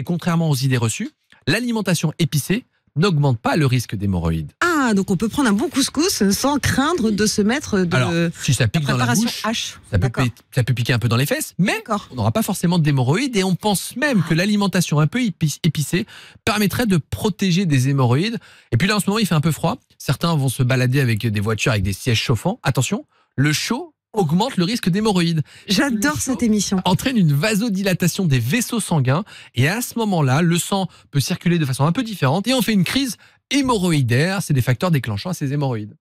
Et contrairement aux idées reçues, l'alimentation épicée n'augmente pas le risque d'hémorroïdes. Ah, donc on peut prendre un bon couscous sans craindre de se mettre de Alors, si ça pique dans la bouche, ça, peut, piquer un peu dans les fesses, mais on n'aura pas forcément d'hémorroïdes et on pense même ah. que l'alimentation un peu épicée permettrait de protéger des hémorroïdes. Et puis là, en ce moment, il fait un peu froid. Certains vont se balader avec des voitures avec des sièges chauffants. Attention, le chaud augmente le risque d'hémorroïdes. J'adore cette émission. Entraîne une vasodilatation des vaisseaux sanguins et à ce moment-là, le sang peut circuler de façon un peu différente et on fait une crise hémorroïdaire. C'est des facteurs déclenchant à ces hémorroïdes.